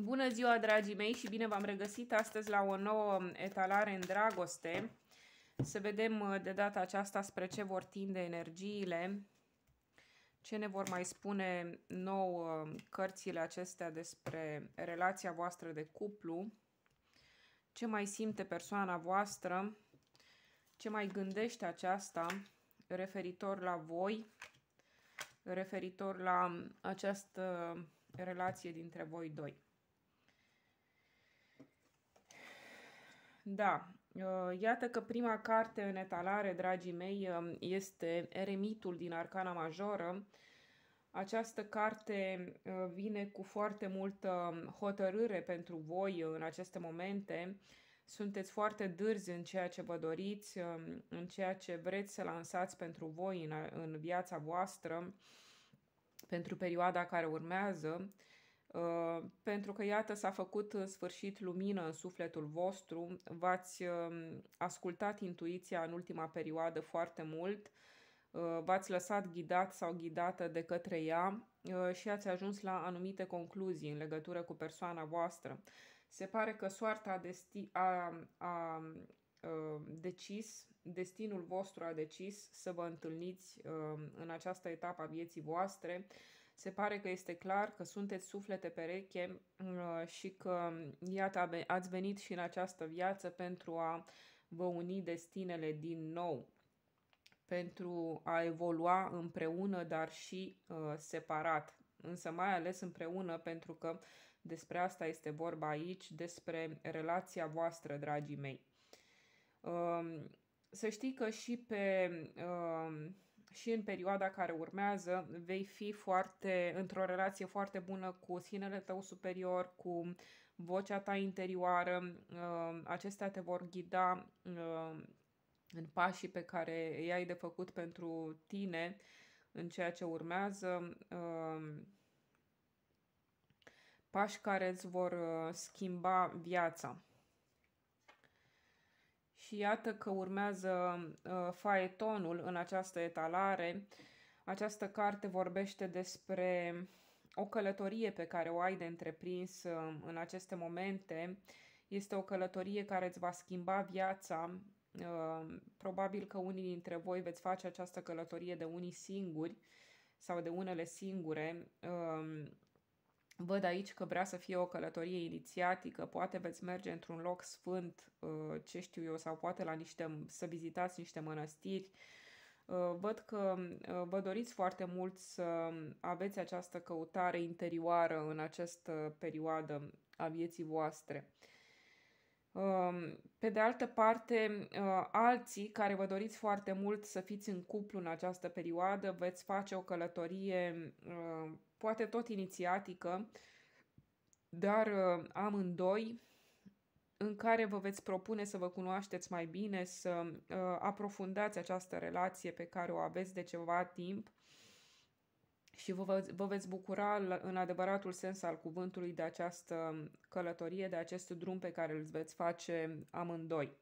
Bună ziua, dragii mei, și bine v-am regăsit astăzi la o nouă etalare în dragoste. Să vedem uh, de data aceasta spre ce vor tinde energiile, ce ne vor mai spune nou cărțile acestea despre relația voastră de cuplu, ce mai simte persoana voastră, ce mai gândește aceasta referitor la voi, referitor la această relație dintre voi doi. Da, uh, Iată că prima carte în etalare, dragii mei, um, este Eremitul din Arcana Majoră. Această carte uh, vine cu foarte multă um, hotărâre pentru voi în aceste momente. Sunteți foarte dârzi în ceea ce vă doriți, um, în ceea ce vreți să lansați pentru voi în, în viața voastră, pentru perioada care urmează. Uh, pentru că, iată, s-a făcut uh, sfârșit lumină în sufletul vostru, v-ați um, ascultat intuiția în ultima perioadă foarte mult, uh, v-ați lăsat ghidat sau ghidată de către ea și ați ajuns la anumite concluzii în legătură cu persoana voastră. Se pare că soarta desti- a, a, a decis, destinul vostru a decis să vă întâlniți um, în această etapă a vieții voastre, se pare că este clar că sunteți suflete pereche uh, și că, mm, iată, ați venit și în această viață pentru a vă uni destinele din nou, pentru a evolua împreună, dar și uh, separat, însă mai ales împreună, pentru că despre asta este vorba aici, despre relația voastră, dragii mei. Uh, să știi că și pe uh, și în perioada care urmează vei fi foarte într-o relație foarte bună cu sinele tău superior, cu vocea ta interioară. Uh, acestea te vor ghida uh, în pașii pe care i-ai de făcut pentru tine în ceea ce urmează. Uh, pași care îți vor schimba viața. Și iată că urmează uh, faetonul în această etalare. Această carte vorbește despre o călătorie pe care o ai de întreprins uh, în aceste momente. Este o călătorie care îți va schimba viața. Uh, probabil că unii dintre voi veți face această călătorie de unii singuri sau de unele singure. Uh, Văd aici că vrea să fie o călătorie inițiatică, poate veți merge într-un loc sfânt, uh, ce știu eu, sau poate la niște, să vizitați niște mănăstiri. Uh, văd că uh, vă doriți foarte mult să aveți această căutare interioară în această perioadă a vieții voastre. Um, pe de altă parte, alții care vă doriți foarte mult să fiți în cuplu în această perioadă, veți face o călătorie poate tot inițiatică, dar uh, amândoi, în care vă veți propune să vă cunoașteți mai bine, să uh, aprofundați această relație pe care o aveți de ceva timp și vă, vă veți bucura în adevăratul sens al cuvântului de această călătorie, de acest drum pe care îl veți face amândoi.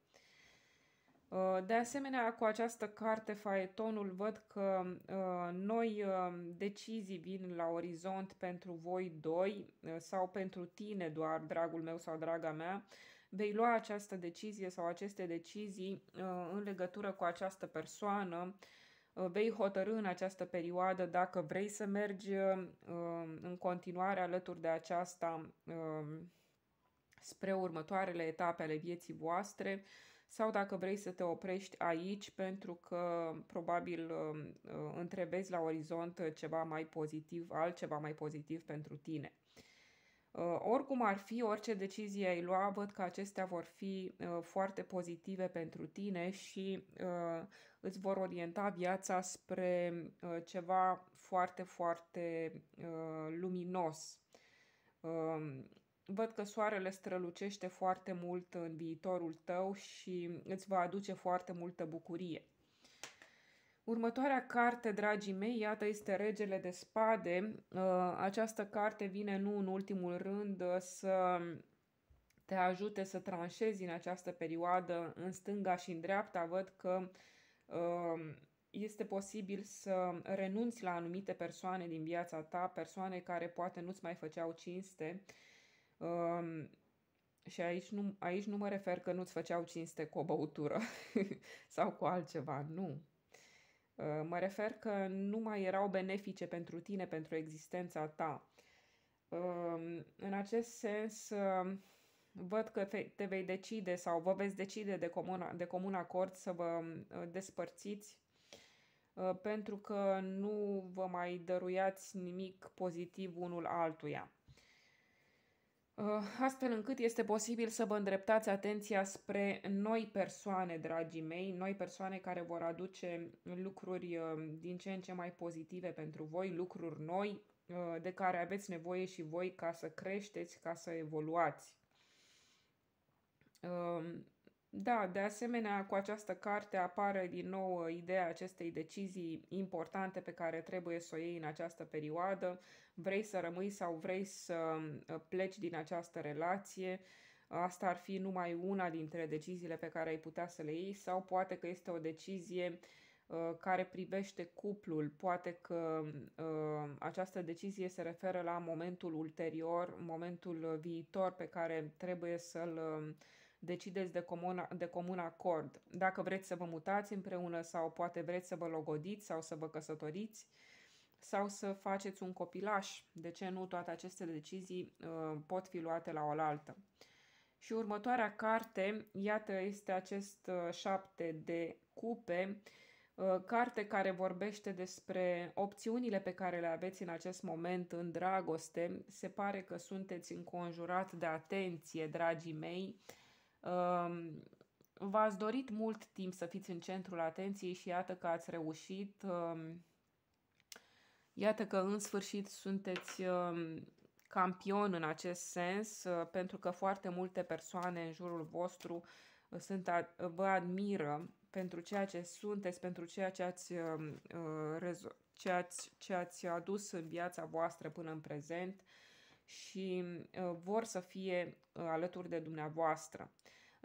Uh, de asemenea, cu această carte faetonul văd că uh, noi uh, decizii vin la orizont pentru voi doi sau pentru tine doar, dragul meu sau draga mea. Vei lua această decizie sau aceste decizii în legătură cu această persoană. Vei hotărâ în această perioadă dacă vrei să mergi în continuare alături de aceasta spre următoarele etape ale vieții voastre sau dacă vrei să te oprești aici pentru că probabil um, uh, întrebezi la orizont uh, ceva mai pozitiv, altceva mai pozitiv pentru tine. Uh, oricum ar fi, orice decizie ai lua, văd că acestea vor fi foarte pozitive pentru tine și îți vor orienta viața spre ceva foarte, foarte luminos um, văd că soarele strălucește foarte mult în viitorul tău și îți va aduce foarte multă bucurie. Următoarea carte, dragii mei, iată, este Regele de Spade. Uh, această carte vine nu în ultimul rând să te ajute să tranșezi în această perioadă în stânga și în dreapta. Văd că uh, este posibil să renunți la anumite persoane din viața ta, persoane care poate nu-ți mai făceau cinste, Um, și aici nu, aici nu mă refer că nu-ți făceau cinste cu o băutură sau cu altceva, nu. Ă, mă refer că nu mai erau benefice pentru tine, pentru existența ta. În acest sens, văd că te vei decide sau vă veți decide de comun, de comun acord să vă despărțiți ă, pentru că nu vă mai dăruiați nimic pozitiv unul altuia. Uh, astfel încât este posibil să vă îndreptați atenția spre noi persoane, dragii mei, noi persoane care vor aduce lucruri uh, din ce în ce mai pozitive pentru voi, lucruri noi uh, de care aveți nevoie și voi ca să creșteți, ca să evoluați. Da, de asemenea, cu această carte apare din nou uh, ideea acestei decizii importante pe care trebuie să o iei în această perioadă. Vrei să rămâi sau vrei să uh, pleci din această relație? Asta ar fi numai una dintre deciziile pe care ai putea să le iei sau poate că este o decizie uh, care privește cuplul. Poate că această decizie se referă la momentul ulterior, momentul viitor pe care trebuie să-l decideți de comun, de comun acord. Dacă vreți să vă mutați împreună sau poate vreți să vă logodiți sau să vă căsătoriți sau să faceți un copilaș. De ce nu toate aceste decizii uh, pot fi luate la oaltă? Și următoarea carte, iată, este acest uh, șapte de cupe, uh, carte care vorbește despre opțiunile pe care le aveți în acest moment în dragoste. Se pare că sunteți înconjurat de atenție, dragii mei, uh, V-ați dorit mult timp să fiți în centrul atenției și iată că ați reușit. Iată că în sfârșit sunteți campion în acest sens, uh, pentru că foarte multe persoane în jurul vostru uh, sunt, vă admiră pentru ceea ce sunteți, pentru ceea ce ați, uh, ce ați, ce ați adus în viața voastră până în prezent și vor să fie alături de dumneavoastră.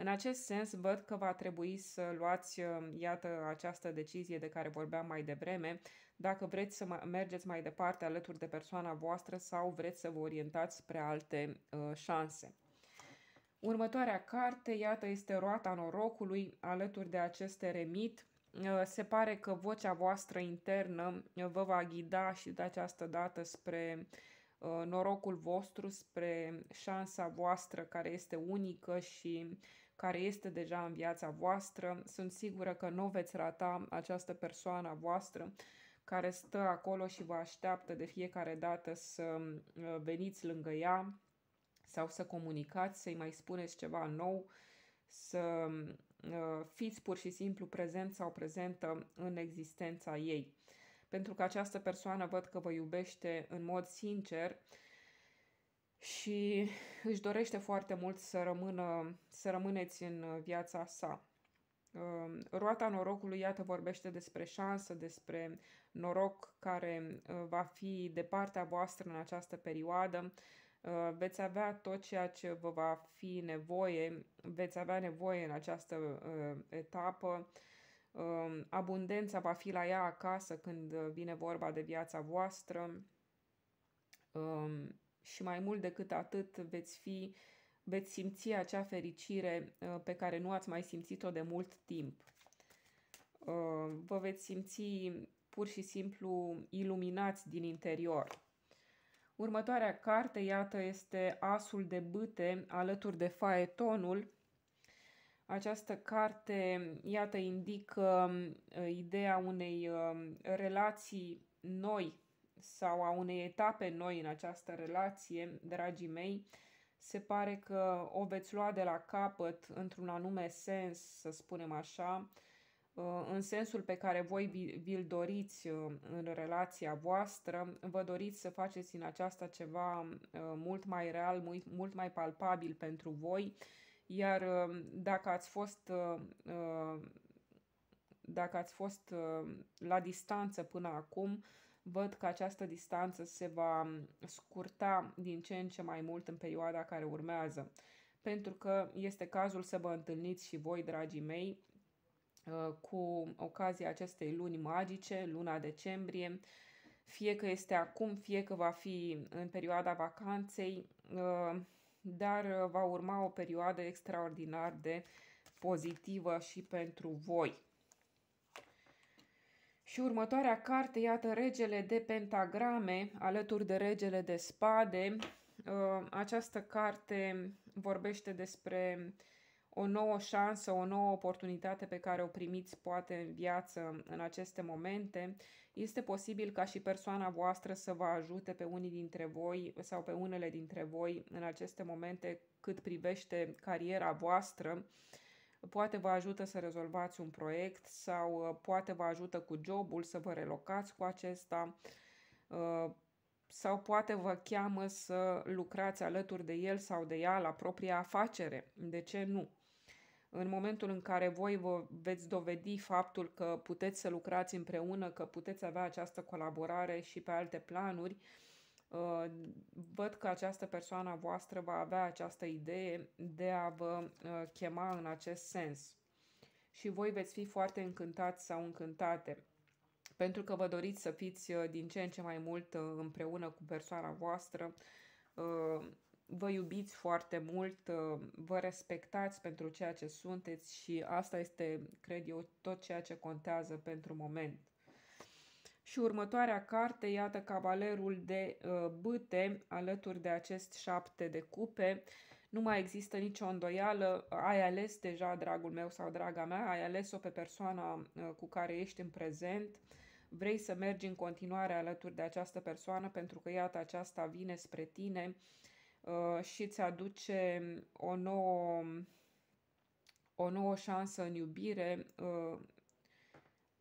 În acest sens, văd că va trebui să luați, uh, iată, această decizie de care vorbeam mai devreme, dacă vreți să mergeți mai departe alături de persoana voastră sau vreți să vă orientați spre alte uh, șanse. Următoarea carte, iată, este Roata norocului, alături de acest remit. Uh, se pare că vocea voastră internă uh, vă va ghida și de această dată spre Uh, norocul vostru, spre șansa voastră care este unică și care este deja în viața voastră. Sunt sigură că nu veți rata această persoană voastră care stă acolo și vă așteaptă de fiecare dată să uh, veniți lângă ea sau să comunicați, să-i mai spuneți ceva nou, să uh, fiți pur și simplu prezent sau prezentă în existența ei pentru că această persoană văd că vă iubește în mod sincer și își dorește foarte mult să, rămână, să rămâneți în viața sa. Um, roata norocului, iată, vorbește despre șansă, despre noroc care uh, va fi de partea voastră în această perioadă. Uh, veți avea tot ceea ce vă va fi nevoie, veți avea nevoie în această uh, etapă Um, abundența va fi la ea acasă când uh, vine vorba de viața voastră um, și mai mult decât atât veți fi veți simți acea fericire uh, pe care nu ați mai simțit-o de mult timp. Uh, vă veți simți pur și simplu iluminați din interior. Următoarea carte, iată, este Asul de Băte alături de faetonul, această carte, iată, indică ă, ideea unei ă, relații noi sau a unei etape noi în această relație, dragii mei, se pare că o veți lua de la capăt într-un anume sens, să spunem așa, ă, în sensul pe care voi vi-l doriți în relația voastră, vă doriți să faceți în aceasta ceva mult mai real, mult mai palpabil pentru voi iar um, dacă ați fost um, um, dacă ați fost la distanță până acum, văd că această distanță se va scurta din ce în ce mai mult în perioada care urmează. Pentru că este cazul să vă întâlniți și voi, dragii mei, uh, cu ocazia acestei luni magice, luna decembrie, fie că este acum, fie că va fi în perioada vacanței, uh, dar uh, va urma o perioadă extraordinar de pozitivă și pentru voi. Și următoarea carte, iată regele de pentagrame, alături de regele de spade. Uh, această carte vorbește despre o nouă șansă, o nouă oportunitate pe care o primiți poate în viață în aceste momente, este posibil ca și persoana voastră să vă ajute pe unii dintre voi sau pe unele dintre voi în aceste momente cât privește cariera voastră, poate vă ajută să rezolvați un proiect sau uh, poate vă ajută cu jobul să vă relocați cu acesta uh, sau poate vă cheamă să lucrați alături de el sau de ea la propria afacere. De ce nu? în momentul în care voi vă veți dovedi faptul că puteți să lucrați împreună, că puteți avea această colaborare și pe alte planuri, uh, văd că această persoană voastră va avea această idee de a vă uh, chema în acest sens. Și voi veți fi foarte încântați sau încântate, pentru că vă doriți să fiți uh, din ce în ce mai mult împreună cu persoana voastră, vă iubiți foarte mult, vă respectați pentru ceea ce sunteți și asta este, cred eu, tot ceea ce contează pentru moment. Și următoarea carte, iată Cavalerul de uh, Bâte, alături de acest șapte de cupe. Nu mai există nicio îndoială, ai ales deja, dragul meu sau draga mea, ai ales-o pe persoana uh, cu care ești în prezent. Vrei să mergi în continuare alături de această persoană pentru că, iată, aceasta vine spre tine. Uh, Uh, și îți aduce o nouă, o nouă șansă în iubire, uh,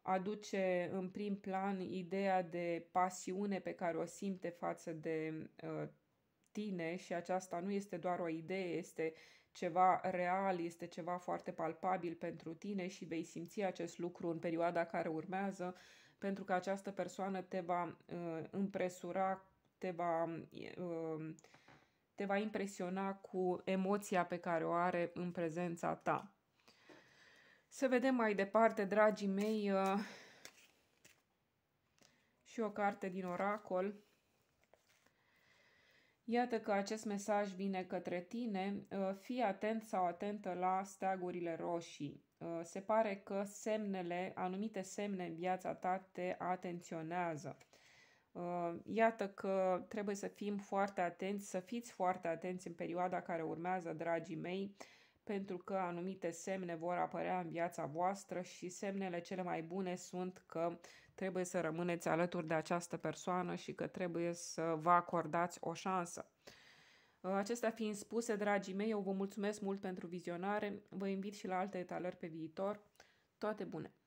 aduce în prim plan ideea de pasiune pe care o simte față de uh, tine și aceasta nu este doar o idee, este ceva real, este ceva foarte palpabil pentru tine și vei simți acest lucru în perioada care urmează, pentru că această persoană te va uh, împresura, te va uh, te va impresiona cu emoția pe care o are în prezența ta. Să vedem mai departe, dragii mei, uh, și o carte din oracol. Iată că acest mesaj vine către tine, uh, fii atent sau atentă la steagurile roșii. Uh, se pare că semnele, anumite semne în viața ta te atenționează. Uh, iată că trebuie să fim foarte atenți, să fiți foarte atenți în perioada care urmează, dragii mei, pentru că anumite semne vor apărea în viața voastră și semnele cele mai bune sunt că trebuie să rămâneți alături de această persoană și că trebuie să vă acordați o șansă. Uh, acestea fiind spuse, dragii mei, eu vă mulțumesc mult pentru vizionare, vă invit și la alte etalări pe viitor. Toate bune!